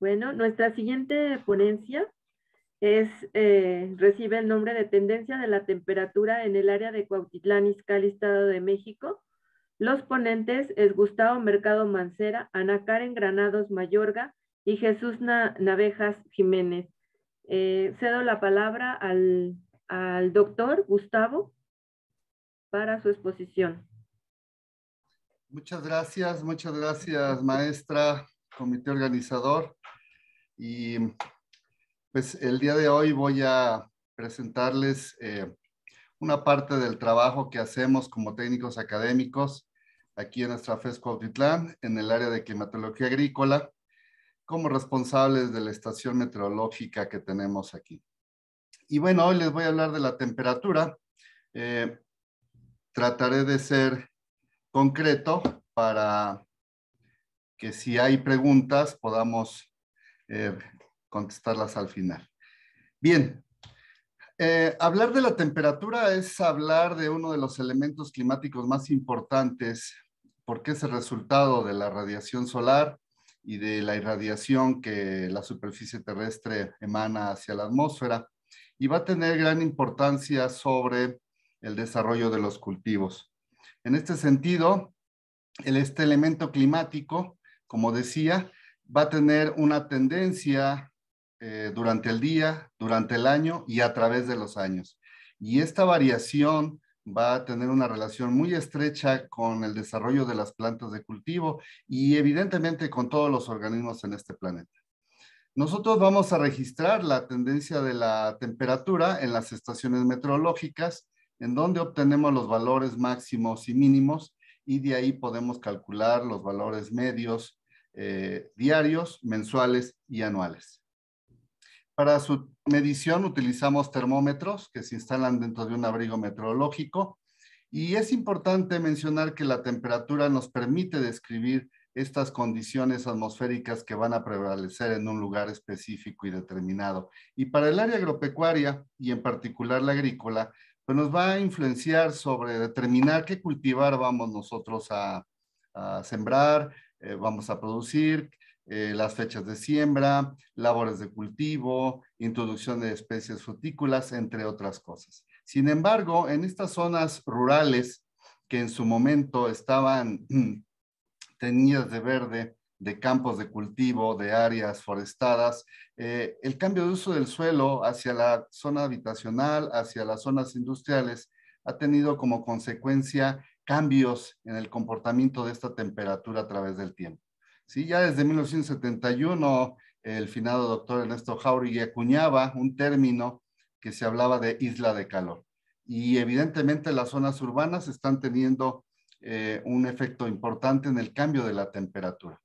Bueno, nuestra siguiente ponencia es, eh, recibe el nombre de Tendencia de la Temperatura en el área de Cuautitlán, Izcalli, Estado de México. Los ponentes es Gustavo Mercado Mancera, Ana Karen Granados Mayorga y Jesús Navejas Jiménez. Eh, cedo la palabra al, al doctor Gustavo para su exposición. Muchas gracias, muchas gracias, maestra comité organizador. Y pues el día de hoy voy a presentarles eh, una parte del trabajo que hacemos como técnicos académicos aquí en nuestra FESCO Autitlán, en el área de climatología agrícola, como responsables de la estación meteorológica que tenemos aquí. Y bueno, hoy les voy a hablar de la temperatura. Eh, trataré de ser concreto para que si hay preguntas podamos eh, contestarlas al final. Bien, eh, hablar de la temperatura es hablar de uno de los elementos climáticos más importantes porque es el resultado de la radiación solar y de la irradiación que la superficie terrestre emana hacia la atmósfera y va a tener gran importancia sobre el desarrollo de los cultivos. En este sentido, este elemento climático como decía, va a tener una tendencia eh, durante el día, durante el año y a través de los años. Y esta variación va a tener una relación muy estrecha con el desarrollo de las plantas de cultivo y evidentemente con todos los organismos en este planeta. Nosotros vamos a registrar la tendencia de la temperatura en las estaciones meteorológicas, en donde obtenemos los valores máximos y mínimos y de ahí podemos calcular los valores medios eh, diarios, mensuales y anuales. Para su medición utilizamos termómetros que se instalan dentro de un abrigo meteorológico y es importante mencionar que la temperatura nos permite describir estas condiciones atmosféricas que van a prevalecer en un lugar específico y determinado. Y para el área agropecuaria y en particular la agrícola, pues, nos va a influenciar sobre determinar qué cultivar vamos nosotros a, sembrar, eh, vamos a producir, eh, las fechas de siembra, labores de cultivo, introducción de especies frutícolas, entre otras cosas. Sin embargo, en estas zonas rurales que en su momento estaban tenidas de verde de campos de cultivo, de áreas forestadas. Eh, el cambio de uso del suelo hacia la zona habitacional, hacia las zonas industriales, ha tenido como consecuencia cambios en el comportamiento de esta temperatura a través del tiempo. Sí, ya desde 1971, el finado doctor Ernesto Jauregui acuñaba un término que se hablaba de isla de calor. Y evidentemente las zonas urbanas están teniendo eh, un efecto importante en el cambio de la temperatura.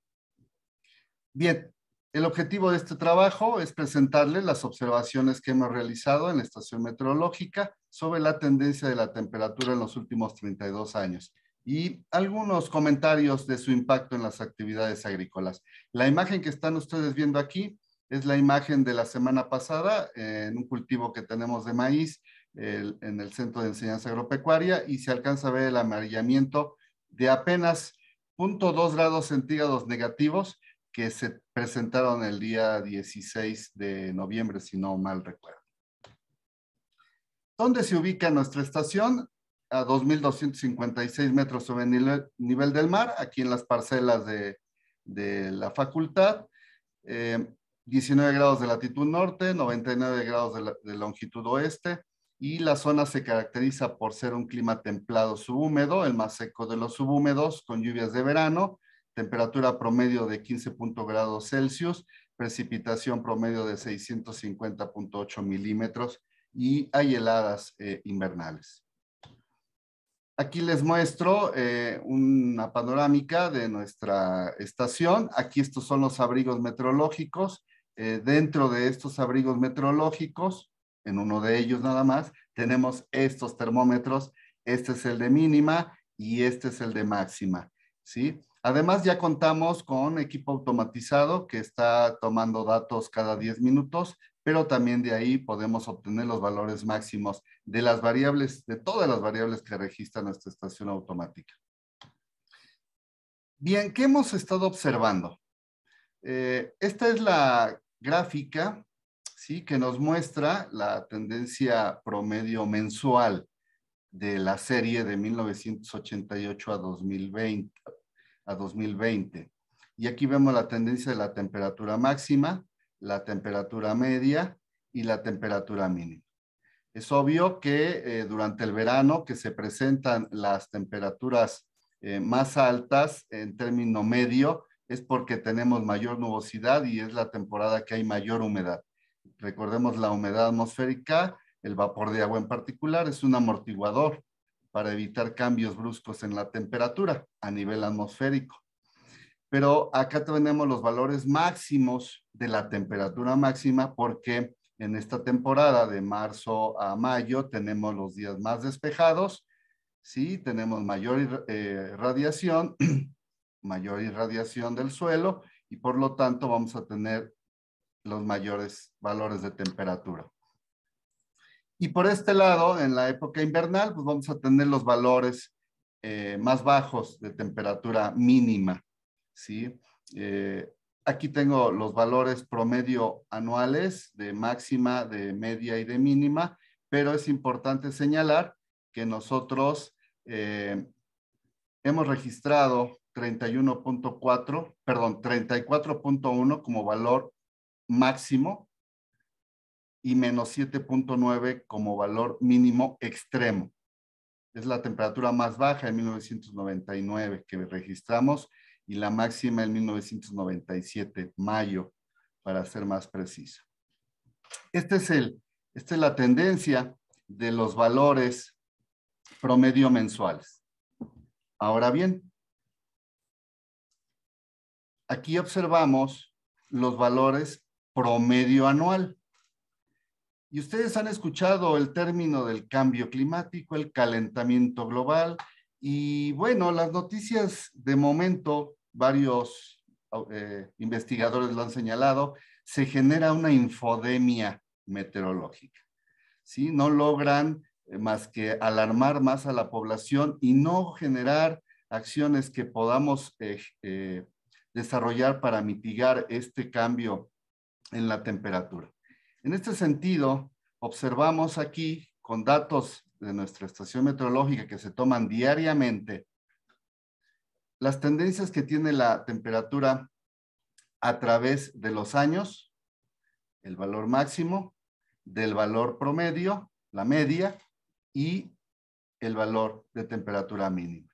Bien, el objetivo de este trabajo es presentarles las observaciones que hemos realizado en la estación meteorológica sobre la tendencia de la temperatura en los últimos 32 años y algunos comentarios de su impacto en las actividades agrícolas. La imagen que están ustedes viendo aquí es la imagen de la semana pasada en un cultivo que tenemos de maíz en el Centro de Enseñanza Agropecuaria y se alcanza a ver el amarillamiento de apenas 0.2 grados centígrados negativos que se presentaron el día 16 de noviembre, si no mal recuerdo. ¿Dónde se ubica nuestra estación? A 2.256 metros sobre el nivel del mar, aquí en las parcelas de, la facultad. 19 eh, grados de latitud norte, 99 grados de, longitud oeste y la zona se caracteriza por ser un clima templado subhúmedo, el más seco de los subhúmedos, con lluvias de verano temperatura promedio de 15.0 grados Celsius, precipitación promedio de 650.8 milímetros y hay heladas eh, invernales. Aquí les muestro eh, una panorámica de nuestra estación. Aquí estos son los abrigos meteorológicos. Eh, dentro de estos abrigos meteorológicos, en uno de ellos nada más, tenemos estos termómetros. Este es el de mínima y este es el de máxima. ¿sí? Además, ya contamos con equipo automatizado que está tomando datos cada 10 minutos, pero también de ahí podemos obtener los valores máximos de las variables, de todas las variables que registra nuestra estación automática. Bien, ¿qué hemos estado observando? Eh, esta es la gráfica ¿sí? que nos muestra la tendencia promedio mensual de la serie de 1988 a 2020, a 2020. Y aquí vemos la tendencia de la temperatura máxima, la temperatura media y la temperatura mínima. Es obvio que eh, durante el verano que se presentan las temperaturas eh, más altas en término medio es porque tenemos mayor nubosidad y es la temporada que hay mayor humedad. Recordemos la humedad atmosférica, el vapor de agua en particular, es un amortiguador para evitar cambios bruscos en la temperatura a nivel atmosférico. Pero acá tenemos los valores máximos de la temperatura máxima porque en esta temporada de marzo a mayo tenemos los días más despejados, ¿sí? tenemos mayor eh, radiación, mayor irradiación del suelo y por lo tanto vamos a tener los mayores valores de temperatura. Y por este lado, en la época invernal, pues vamos a tener los valores eh, más bajos de temperatura mínima, ¿sí? Eh, aquí tengo los valores promedio anuales de máxima, de media y de mínima, pero es importante señalar que nosotros eh, hemos registrado 31.4, perdón, 34.1 como valor máximo y menos 7.9 como valor mínimo extremo. Es la temperatura más baja en 1999 que registramos y la máxima en 1997, mayo, para ser más preciso. Este es el, esta es la tendencia de los valores promedio mensuales. Ahora bien, aquí observamos los valores promedio anual. Y ustedes han escuchado el término del cambio climático, el calentamiento global. Y bueno, las noticias de momento, varios eh, investigadores lo han señalado, se genera una infodemia meteorológica. ¿sí? No logran eh, más que alarmar más a la población y no generar acciones que podamos eh, desarrollar para mitigar este cambio en la temperatura. En este sentido, observamos aquí con datos de nuestra estación meteorológica que se toman diariamente, las tendencias que tiene la temperatura a través de los años, el valor máximo, del valor promedio, la media, y el valor de temperatura mínima.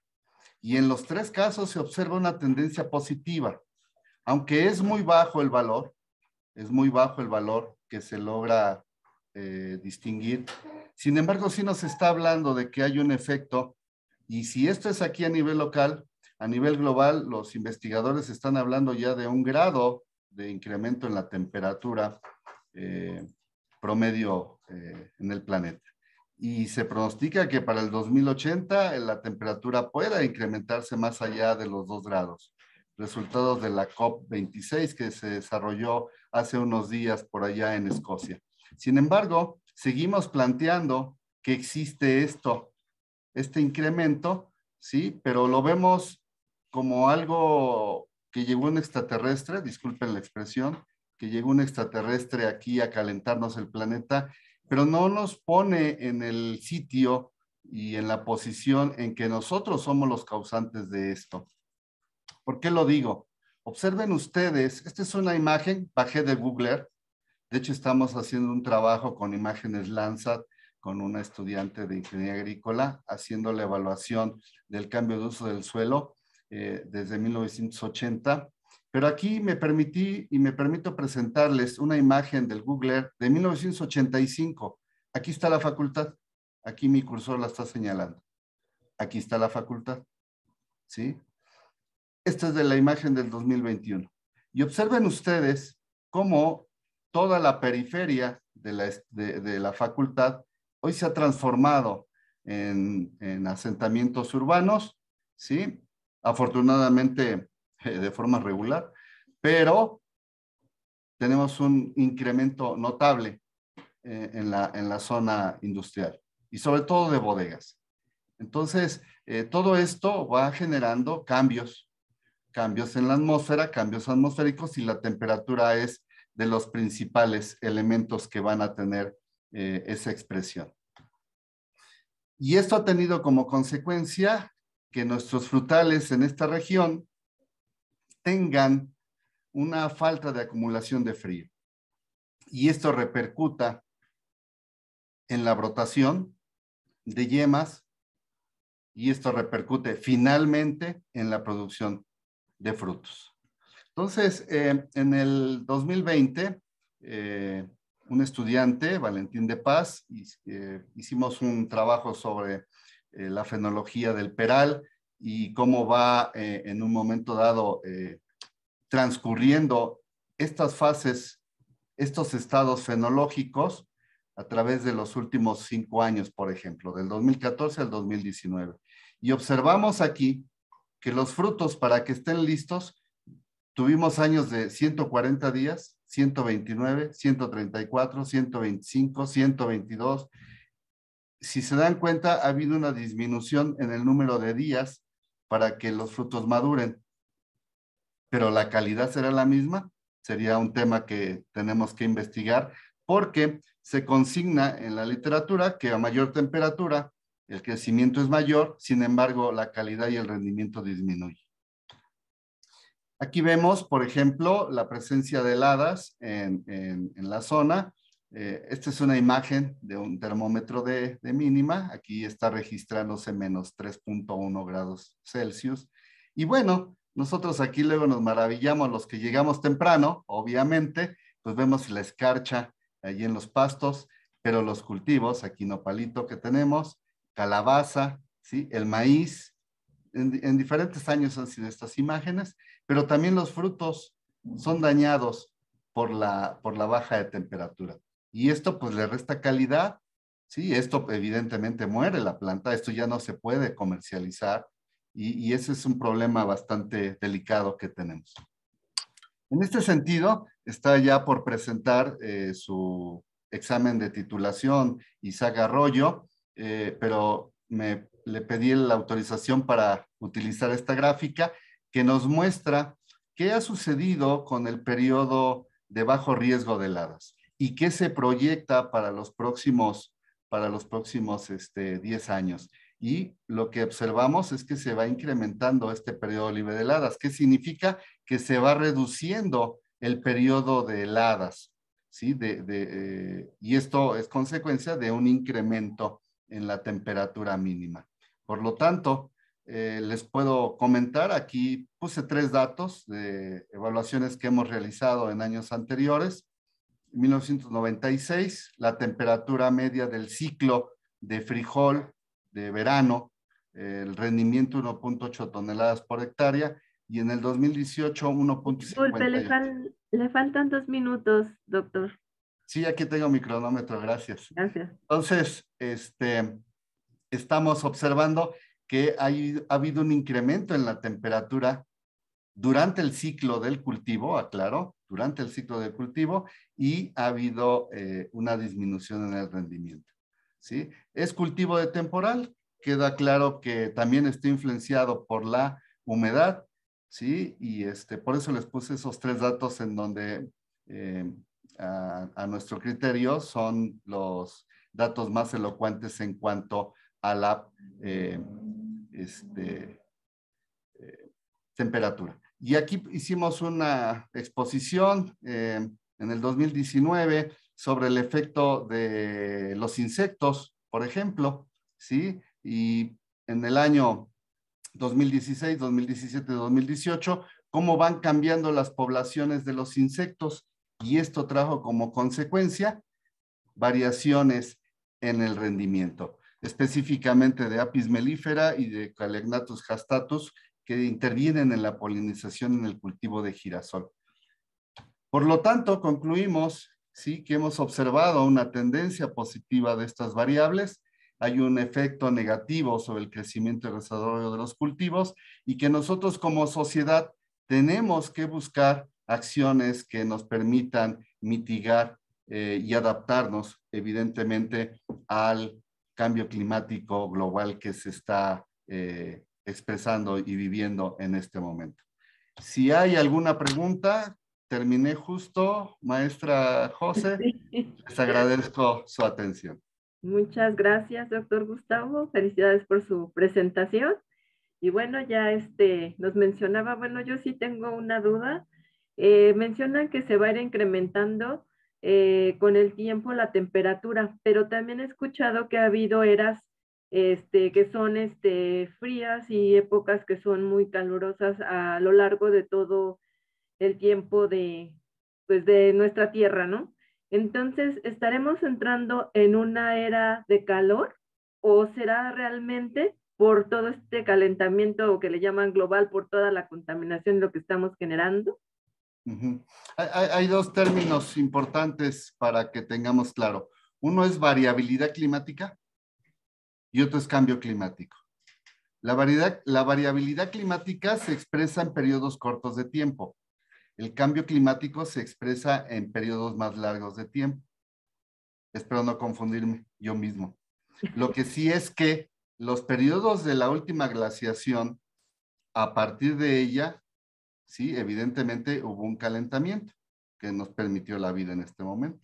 Y en los tres casos se observa una tendencia positiva. Aunque es muy bajo el valor, es muy bajo el valor que se logra eh, distinguir. Sin embargo, sí nos está hablando de que hay un efecto y si esto es aquí a nivel local, a nivel global, los investigadores están hablando ya de un grado de incremento en la temperatura eh, promedio eh, en el planeta. Y se pronostica que para el 2080 la temperatura pueda incrementarse más allá de los dos grados resultados de la COP26 que se desarrolló hace unos días por allá en Escocia. Sin embargo, seguimos planteando que existe esto, este incremento, ¿sí? Pero lo vemos como algo que llegó un extraterrestre, disculpen la expresión, que llegó un extraterrestre aquí a calentarnos el planeta, pero no nos pone en el sitio y en la posición en que nosotros somos los causantes de esto. ¿Por qué lo digo? Observen ustedes, esta es una imagen, bajé de Google, de hecho estamos haciendo un trabajo con imágenes Landsat con una estudiante de ingeniería agrícola, haciendo la evaluación del cambio de uso del suelo eh, desde 1980. Pero aquí me permití y me permito presentarles una imagen del Google Earth de 1985. Aquí está la facultad. Aquí mi cursor la está señalando. Aquí está la facultad. ¿Sí? Esta es de la imagen del 2021. Y observen ustedes cómo toda la periferia de la, facultad hoy se ha transformado en, asentamientos urbanos, ¿sí? Afortunadamente eh, de forma regular, pero tenemos un incremento notable eh, en, la, zona industrial y sobre todo de bodegas. Entonces, eh, todo esto va generando cambios cambios en la atmósfera, cambios atmosféricos y la temperatura es de los principales elementos que van a tener eh, esa expresión. Y esto ha tenido como consecuencia que nuestros frutales en esta región tengan una falta de acumulación de frío. Y esto repercuta en la brotación de yemas y esto repercute finalmente en la producción de frutos. Entonces, eh, en el 2020, eh, un estudiante, Valentín de Paz, eh, hicimos un trabajo sobre la fenología del peral y cómo va en un momento dado transcurriendo estas fases, estos estados fenológicos a través de los últimos cinco años, por ejemplo, del 2014 al 2019. Y observamos aquí que los frutos para que estén listos, tuvimos años de 140 días, 129, 134, 125, 122. Si se dan cuenta, ha habido una disminución en el número de días para que los frutos maduren. Pero la calidad será la misma, sería un tema que tenemos que investigar porque se consigna en la literatura que a mayor temperatura el crecimiento es mayor, sin embargo, la calidad y el rendimiento disminuye. Aquí vemos, por ejemplo, la presencia de heladas en, la zona. Eh, esta es una imagen de un termómetro de, mínima. Aquí está registrándose menos 3.1 grados Celsius. Y bueno, nosotros aquí luego nos maravillamos los que llegamos temprano, obviamente, pues vemos la escarcha allí en los pastos, pero los cultivos, aquí nopalito que tenemos, calabaza, ¿sí? el maíz. En, diferentes años han sido estas imágenes, pero también los frutos son dañados por la, por la baja de temperatura. Y esto pues le resta calidad, ¿sí? Esto evidentemente muere la planta, esto ya no se puede comercializar y, ese es un problema bastante delicado que tenemos. En este sentido, está ya por presentar eh, su examen de titulación Isaac Arroyo, eh, pero me, le pedí la autorización para utilizar esta gráfica que nos muestra qué ha sucedido con el periodo de bajo riesgo de heladas y qué se proyecta para los próximos, para los próximos 10 este, años. Y lo que observamos es que se va incrementando este periodo libre de heladas. ¿Qué significa? Que se va reduciendo el periodo de heladas. ¿sí? De, de, eh, y esto es consecuencia de un incremento en la temperatura mínima. Por lo tanto, eh, les puedo comentar, aquí puse tres datos de evaluaciones que hemos realizado en años anteriores. En 1996, la temperatura media del ciclo de frijol de verano, eh, el rendimiento 1.8 toneladas por hectárea, y en el 2018 1.5. le, le faltan dos minutos, doctor. Sí, aquí tengo mi cronómetro, gracias. Gracias. Entonces, este, estamos observando que hay, ha habido un incremento en la temperatura durante el ciclo del cultivo, aclaro, durante el ciclo del cultivo y ha habido eh, una disminución en el rendimiento. ¿sí? Es cultivo de temporal, queda claro que también está influenciado por la humedad, ¿sí? y este, por eso les puse esos tres datos en donde eh, Ah, a, nuestro criterio, son los datos más elocuentes en cuanto a la eh, este, eh, temperatura. Y aquí hicimos una exposición eh, en el 2019 sobre el efecto de los insectos, por ejemplo, ¿sí? Y en el año 2016, 2017, 2018, cómo van cambiando las poblaciones de los insectos y esto trajo como consecuencia variaciones en el rendimiento, específicamente de apis mellifera y de Calignatus hastatus que intervienen en la polinización en el cultivo de girasol. Por lo tanto, concluimos ¿sí? que hemos observado una tendencia positiva de estas variables, hay un efecto negativo sobre el crecimiento y desarrollo de los cultivos y que nosotros como sociedad tenemos que buscar acciones que nos permitan mitigar eh, y adaptarnos, evidentemente, al cambio climático global que se está eh, expresando y viviendo en este momento. Si hay alguna pregunta, terminé justo, maestra José. Les agradezco su atención. Muchas gracias, doctor Gustavo. Felicidades por su presentación. Y bueno, ya este, nos mencionaba, bueno, yo sí tengo una duda eh, mencionan que se va a ir incrementando eh, con el tiempo la temperatura, pero también he escuchado que ha habido eras este, que son este, frías y épocas que son muy calurosas a lo largo de todo el tiempo pues, de, nuestra Tierra, ¿no? Entonces, ¿estaremos entrando en una era de calor o será realmente por todo este calentamiento o que le llaman global, por toda la contaminación lo que estamos generando? hay, dos términos importantes para que tengamos claro. Uno es variabilidad climática y otro es cambio climático. La, la variabilidad climática se expresa en periodos cortos de tiempo. El cambio climático se expresa en periodos más largos de tiempo. Espero no confundirme yo mismo. Lo que sí es que los periodos de la última glaciación, a partir de ella, ¿sí? Evidentemente hubo un calentamiento que nos permitió la vida en este momento.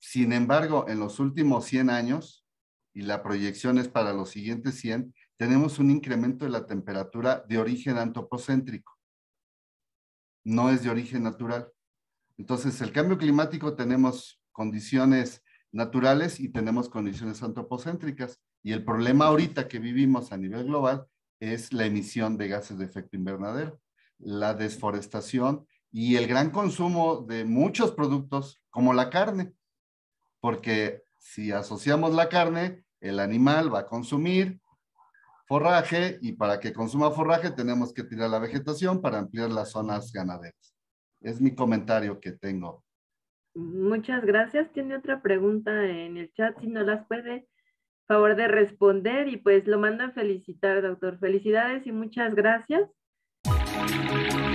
Sin embargo, en los últimos 100 años, y la proyección es para los siguientes 100, tenemos un incremento de la temperatura de origen antropocéntrico. No es de origen natural. Entonces, el cambio climático tenemos condiciones naturales y tenemos condiciones antropocéntricas. Y el problema ahorita que vivimos a nivel global es la emisión de gases de efecto invernadero la desforestación y el gran consumo de muchos productos como la carne, porque si asociamos la carne, el animal va a consumir forraje y para que consuma forraje tenemos que tirar la vegetación para ampliar las zonas ganaderas. Es mi comentario que tengo. Muchas gracias. Tiene otra pregunta en el chat, si no las puede favor de responder y pues lo mando a felicitar, doctor. Felicidades y muchas gracias. Thank you.